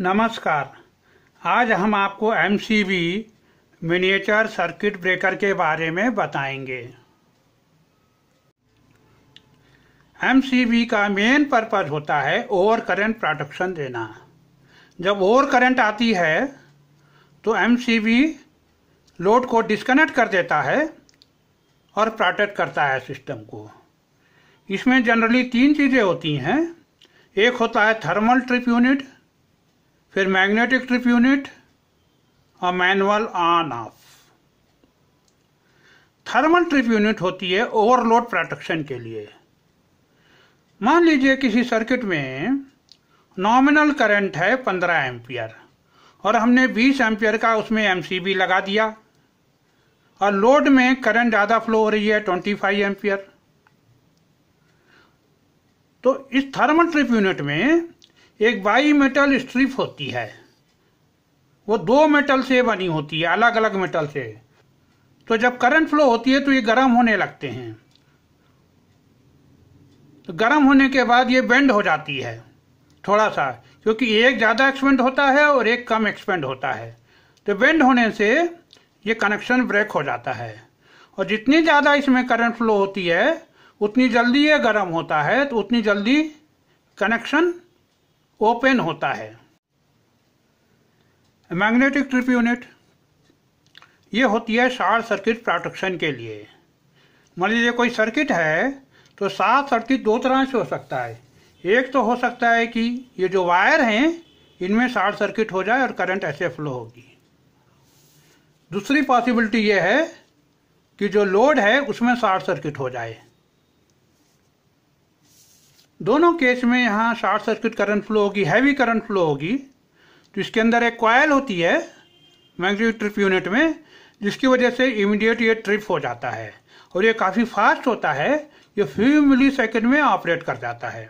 नमस्कार आज हम आपको M C B miniature circuit breaker के बारे में बताएंगे एम सी बी का मेन पर्पज होता है ओवर करंट प्रोटेक्शन देना जब ओवर करंट आती है तो एम सी बी लोड को डिस्कनेक्ट कर देता है और प्रोटेक्ट करता है सिस्टम को इसमें जनरली तीन चीज़ें होती हैं एक होता है थर्मल ट्रिप यूनिट फिर मैग्नेटिक ट्रिप यूनिट और manual on off thermal trip unit होती है ओवरलोड प्रोटेक्शन के लिए मान लीजिए किसी सर्किट में नॉमिनल करंट है 15 एम्पियर और हमने 20 एम्पियर का उसमें एमसीबी लगा दिया और लोड में करंट ज़्यादा फ्लो हो रही है 25 एम्पियर तो इस थर्मल ट्रिप यूनिट में एक बाई मेटल स्ट्रिप होती है वो दो मेटल से बनी होती है अलग अलग मेटल से तो जब करंट फ्लो होती है तो ये गर्म होने लगते हैं तो गर्म होने के बाद ये बेंड हो जाती है थोड़ा सा क्योंकि एक ज़्यादा एक्सपेंड होता है और एक कम एक्सपेंड होता है तो बेंड होने से ये कनेक्शन ब्रेक हो जाता है और जितनी ज़्यादा इसमें करंट फ्लो होती है उतनी जल्दी ये गर्म होता है तो उतनी जल्दी कनेक्शन ओपन होता है मैग्नेटिक ट्रिप यूनिट ये होती है शॉर्ट सर्किट प्रोटेक्शन के लिए मान लीजिए कोई सर्किट है तो शॉर्ट सर्किट दो तरह से हो सकता है एक तो हो सकता है कि ये जो वायर हैं इनमें शॉर्ट सर्किट हो जाए और करंट ऐसे फ्लो होगी दूसरी पॉसिबिलिटी ये है कि जो लोड है उसमें शॉर्ट सर्किट हो जाए दोनों केस में यहाँ शॉर्ट सर्किट करंट फ्लो होगी हैवी करंट फ्लो होगी तो इसके अंदर एक क्वायल होती है मैग्नेटिक ट्रिप यूनिट में जिसकी वजह से इमीडिएट ये ट्रिप हो जाता है और ये काफ़ी फास्ट होता है ये फ्यू मिली सेकेंड में ऑपरेट कर जाता है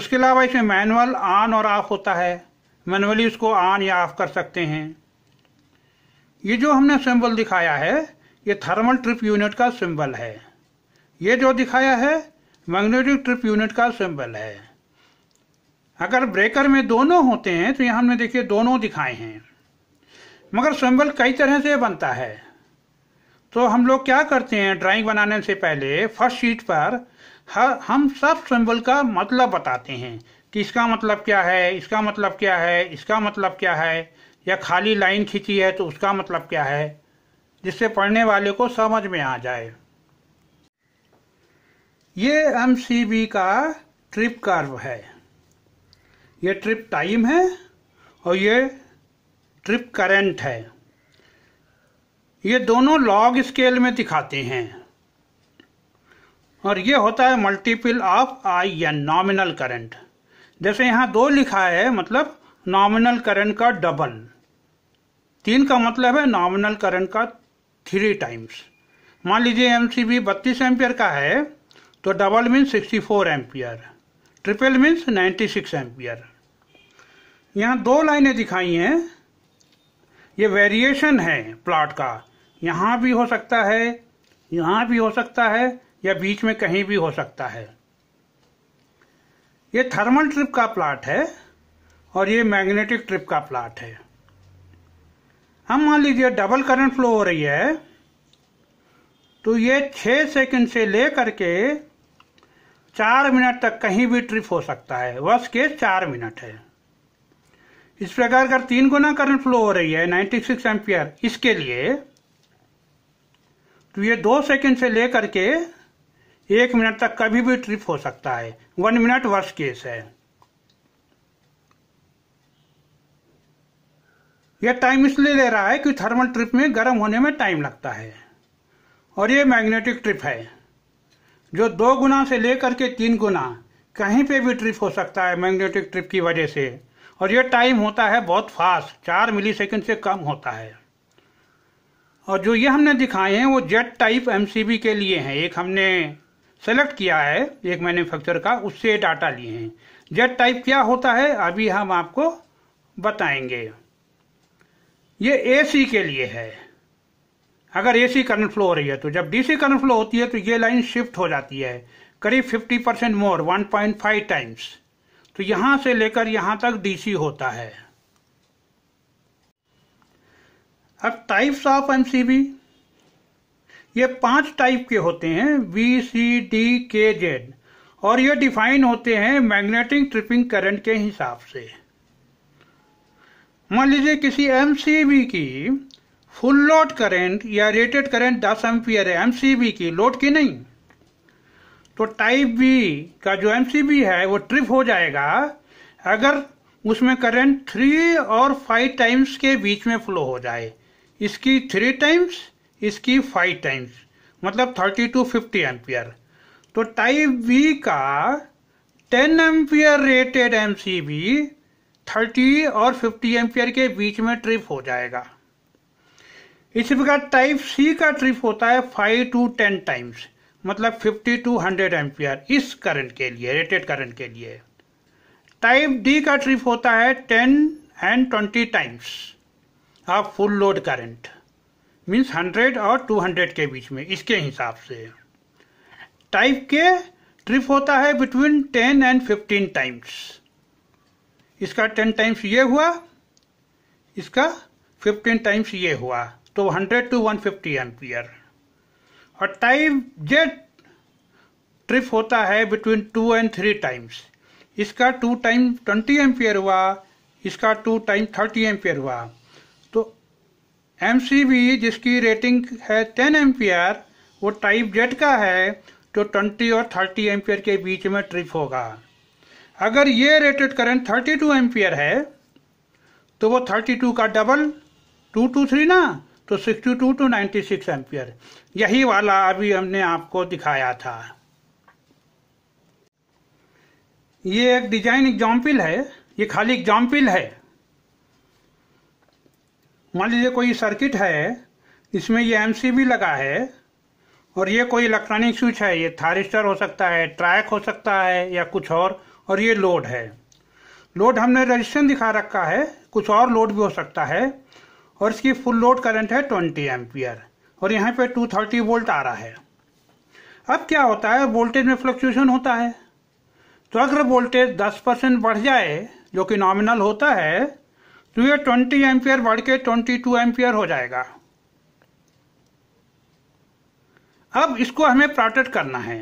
उसके अलावा इसमें मैनुअल ऑन और ऑफ होता है मैनुअली इसको ऑन या ऑफ कर सकते हैं ये जो हमने सिंबल दिखाया है ये थर्मल ट्रिप यूनिट का सिंबल है ये जो दिखाया है मैग्नेटिक ट्रिप यूनिट का सिंबल है अगर ब्रेकर में दोनों होते हैं तो यहाँ हमने देखिए दोनों दिखाए हैं मगर सिंबल कई तरह से बनता है तो हम लोग क्या करते हैं ड्राइंग बनाने से पहले फर्स्ट शीट पर हम सब सिंबल का मतलब बताते हैं कि इसका मतलब क्या है इसका मतलब क्या है इसका मतलब क्या है या खाली लाइन खींची है तो उसका मतलब क्या है जिससे पढ़ने वाले को समझ में आ जाए ये एम सी बी का ट्रिप कर्व है ये ट्रिप टाइम है और ये ट्रिप करंट है ये दोनों लॉग स्केल में दिखाते हैं और ये होता है multiple of I N nominal current जैसे यहाँ दो लिखा है मतलब नॉमिनल करंट का डबल तीन का मतलब है नॉमिनल करंट का थ्री टाइम्स मान लीजिए एम सी बी बत्तीस एम्पियर का है तो double means sixty four ampere triple means ninety six ampere यहाँ दो लाइनें दिखाई हैं ये वेरिएशन है प्लॉट का यहाँ भी हो सकता है यहाँ भी हो सकता है या बीच में कहीं भी हो सकता है ये थर्मल ट्रिप का प्लाट है और ये मैग्नेटिक ट्रिप का प्लाट है हम मान लीजिए डबल करंट फ्लो हो रही है तो ये छः सेकंड से ले करके चार मिनट तक कहीं भी ट्रिप हो सकता है वर्ष केस चार मिनट है इस प्रकार अगर तीन गुना करंट फ्लो हो रही है 96 सिक्स एम्पियर इसके लिए तो ये दो सेकंड से लेकर के एक मिनट तक कभी भी ट्रिप हो सकता है वन मिनट वर्ष केस है यह टाइम इसलिए ले रहा है कि थर्मल ट्रिप में गर्म होने में टाइम लगता है और ये मैग्नेटिक ट्रिप है जो दो गुना से लेकर के तीन गुना कहीं पे भी ट्रिप हो सकता है मैग्नेटिक ट्रिप की वजह से और ये टाइम होता है बहुत फास्ट चार मिली से कम होता है और जो ये हमने दिखाए हैं वो जेट टाइप एम के लिए हैं एक हमने सेलेक्ट किया है एक मैन्युफैक्चर का उससे डाटा लिए हैं जेट टाइप क्या होता है अभी हम आपको बताएंगे ये एसी के लिए है अगर एसी करंट फ्लो हो रही है तो जब डीसी करंट फ्लो होती है तो ये लाइन शिफ्ट हो जाती है करीब 50 परसेंट मोर 1.5 टाइम्स तो यहां से लेकर यहां तक डीसी होता है अब टाइप्स ऑफ एमसीबी ये पांच टाइप के होते हैं V C D K Z और ये डिफाइन होते हैं मैग्नेटिक ट्रिपिंग करंट के हिसाब से मान लीजिए किसी एमसीबी की फुल लोड करंट या रेटेड करंट 10 एम्पियर है एमसीबी की लोड की नहीं तो टाइप बी का जो एमसीबी है वो ट्रिप हो जाएगा अगर उसमें करंट थ्री और फाइव टाइम्स के बीच में फ्लो हो जाए इसकी थ्री टाइम्स इसकी फाइव टाइम्स मतलब थर्टी टू फिफ्टी एम्पियर तो टाइप बी का ten ampere rated MCB thirty और फिफ्टी एम्पियर के बीच में ट्रिप हो जाएगा इसी प्रकार टाइप सी का ट्रिप होता है फाइव टू टेन टाइम्स मतलब फिफ्टी टू हंड्रेड एम्पियर इस करंट के लिए रेटेड करंट के लिए टाइप डी का ट्रिप होता है ten and twenty times of full load current means hundred और टू हंड्रेड के बीच में इसके हिसाब से टाइप के ट्रिप होता है between ten and fifteen times इसका टेन टाइम्स ये हुआ इसका फिफ्टीन टाइम्स ये हुआ तो 100 टू 150 फिफ्टी एम्पियर और टाइम जेट ट्रिप होता है between two and three times इसका टू टाइम 20 एम्पियर हुआ इसका टू टाइम 30 एम्पियर हुआ तो एम जिसकी रेटिंग है 10 एम्पियर वो टाइप जेट का है तो 20 और 30 एम्पियर के बीच में ट्रिप होगा अगर ये रेटेड करंट 32 एम्पियर है तो वो 32 का डबल टू टू थ्री ना तो 62 टू 96 एम्पियर यही वाला अभी हमने आपको दिखाया था ये एक डिजाइन एग्जाम्पल है ये खाली एग्जाम्पल है मान लीजिए कोई सर्किट है इसमें ये एमसीबी लगा है और ये कोई इलेक्ट्रॉनिक स्विच है ये थारिस्टर हो सकता है ट्रैक हो सकता है या कुछ और और ये लोड है लोड हमने रजिस्ट्रेशन दिखा रखा है कुछ और लोड भी हो सकता है और इसकी फुल लोड करंट है 20 एम्पियर और यहाँ पे 230 वोल्ट आ रहा है अब क्या होता है वोल्टेज में फ्लक्चुएशन होता है तो अगर वोल्टेज 10 परसेंट बढ़ जाए जो कि नॉमिनल होता है तो ये 20 एम्पियर बढ़ के टू एम्पियर हो जाएगा अब इसको हमें प्राटेट करना है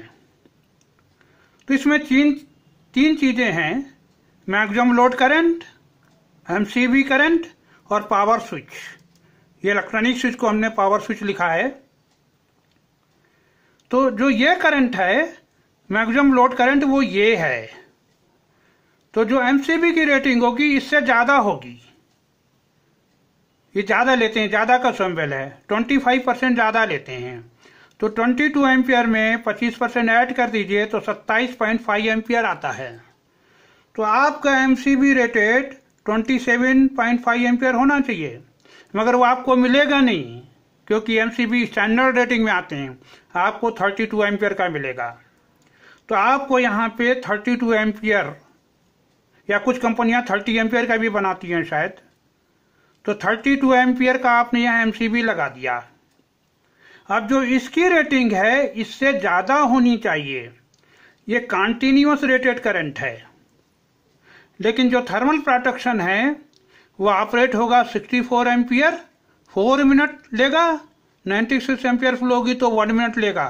तो इसमें तीन तीन चीज़ें हैं maximum load current M C current और पावर स्विच ये इलेक्ट्रॉनिक स्विच को हमने पावर स्विच लिखा है तो जो ये करंट है मैक्सिमम लोड करंट वो ये है तो जो एमसीबी की रेटिंग होगी इससे ज्यादा होगी ये ज्यादा लेते हैं ज्यादा का स्वयंबल है 25 परसेंट ज्यादा लेते हैं तो 22 टू एम्पियर में 25 परसेंट ऐड कर दीजिए तो 27.5 एम्पियर आता है तो आपका MCB rated twenty seven point five ampere होना चाहिए मगर वो आपको मिलेगा नहीं क्योंकि एम स्टैंडर्ड रेटिंग में आते हैं आपको थर्टी टू एम्पियर का मिलेगा तो आपको यहाँ पे थर्टी टू एम्पियर या कुछ कंपनियां थर्टी एम्पियर का भी बनाती हैं शायद तो थर्टी टू एम्पियर का आपने यहाँ एम लगा दिया अब जो इसकी रेटिंग है इससे ज़्यादा होनी चाहिए ये कॉन्टीन्यूस रेटेड करंट है लेकिन जो थर्मल प्रोटेक्शन है वह ऑपरेट होगा 64 फोर एम्पियर फोर मिनट लेगा 96 सिक्स एम्पियर फ्लो होगी तो वन मिनट लेगा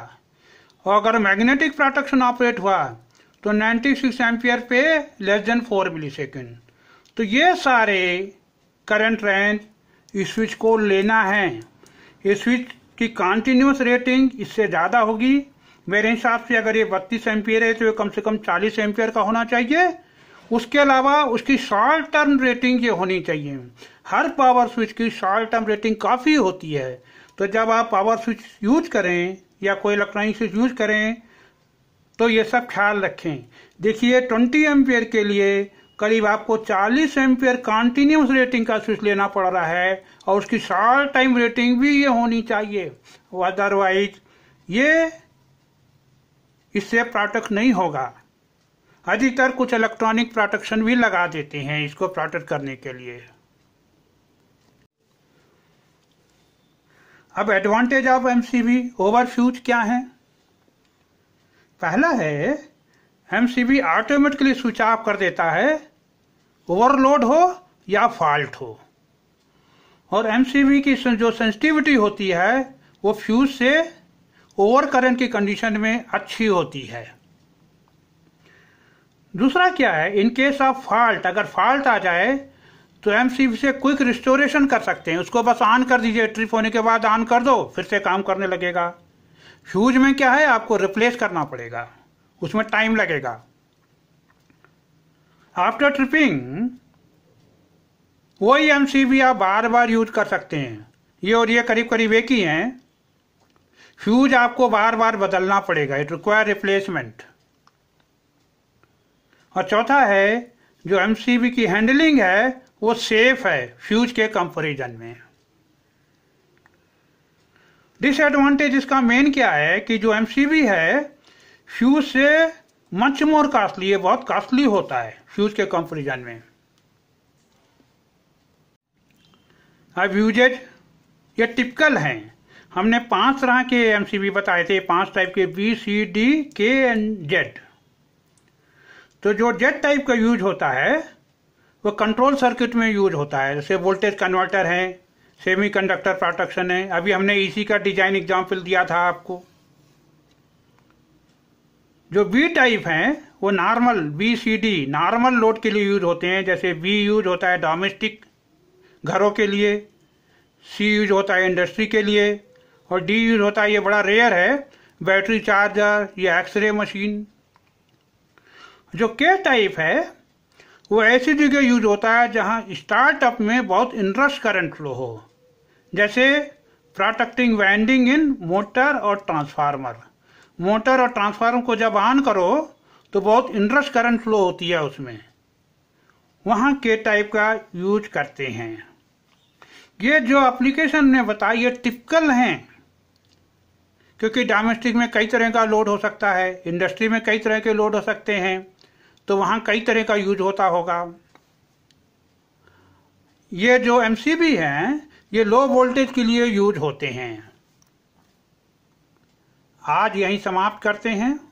और अगर मैग्नेटिक प्रोटेक्शन ऑपरेट हुआ तो 96 सिक्स एम्पियर पे less than four millisecond तो ये सारे करंट रेंज इस स्विच को लेना है इस स्विच की कॉन्टीन्यूस रेटिंग इससे ज़्यादा होगी मेरे हिसाब से अगर ये बत्तीस एम्पियर है तो ये कम से कम चालीस एम्पियर का होना चाहिए उसके अलावा उसकी शॉर्ट टर्म रेटिंग ये होनी चाहिए हर पावर स्विच की शॉर्ट टर्म रेटिंग काफ़ी होती है तो जब आप पावर स्विच यूज करें या कोई इलेक्ट्रॉनिक स्विच यूज करें तो ये सब ख्याल रखें देखिए 20 एम्पियर के लिए करीब आपको 40 एम्पियर कॉन्टीन्यूस रेटिंग का स्विच लेना पड़ रहा है और उसकी शॉर्ट टाइम रेटिंग भी ये होनी चाहिए अदरवाइज ये इससे प्रोडक्ट नहीं होगा अधिकतर कुछ इलेक्ट्रॉनिक प्रोटेक्शन भी लगा देते हैं इसको प्रोटेक्ट करने के लिए अब advantage of MCB over fuse क्या है पहला है एमसीबी ऑटोमेटिकली स्विच ऑफ कर देता है ओवरलोड हो या फॉल्ट हो और एमसीबी की जो सेंसिटिविटी होती है वो फ्यूज से ओवर करंट की कंडीशन में अच्छी होती है दूसरा क्या है इन केस ऑफ फॉल्ट अगर फॉल्ट आ जाए तो एम से क्विक रिस्टोरेशन कर सकते हैं उसको बस ऑन कर दीजिए ट्रिप होने के बाद ऑन कर दो फिर से काम करने लगेगा फ्यूज में क्या है आपको रिप्लेस करना पड़ेगा उसमें टाइम लगेगा आफ्टर ट्रिपिंग वही एम आप बार बार यूज कर सकते हैं ये और ये करीब करीब एक ही हैं फ्यूज आपको बार बार बदलना पड़ेगा इट रिक्वायर रिप्लेसमेंट और चौथा है जो एम की हैंडलिंग है वो सेफ है फ्यूज के कंपेरिजन में डिसएडवांटेज इसका मेन क्या है कि जो एम है फ्यूज से मच मोर कास्टली है बहुत कास्टली होता है फ्यूज के कंपेरिजन में अब यूजेज ये टिपिकल हैं हमने पांच तरह के एम बताए थे पांच टाइप के B C D K and Z तो जो जेट टाइप का यूज होता है वो कंट्रोल सर्किट में यूज होता है जैसे वोल्टेज कन्वर्टर हैं सेमी कंडक्टर प्रोटेक्शन है अभी हमने इसी का डिजाइन एग्जाम्पल दिया था आपको जो बी टाइप हैं वो normal B C D normal load के लिए यूज होते हैं जैसे बी यूज होता है डोमेस्टिक घरों के लिए सी यूज होता है इंडस्ट्री के लिए और डी यूज होता है ये बड़ा रेयर है बैटरी चार्जर या एक्सरे मशीन जो के टाइप है वो ऐसी जगह यूज होता है जहाँ स्टार्टअप में बहुत इंटरेस्ट करंट फ्लो हो जैसे प्रोटेक्टिंग वाइंडिंग इन मोटर और ट्रांसफार्मर मोटर और ट्रांसफार्मर को जब ऑन करो तो बहुत इंटरेस्ट करंट फ्लो होती है उसमें वहाँ के टाइप का यूज करते हैं ये जो एप्लीकेशन ने बताई ये टिपिकल हैं क्योंकि डोमेस्टिक में कई तरह का लोड हो सकता है इंडस्ट्री में कई तरह के लोड हो सकते हैं तो वहाँ कई तरह का यूज होता होगा ये जो एम हैं ये लो वोल्टेज के लिए यूज होते हैं आज यहीं समाप्त करते हैं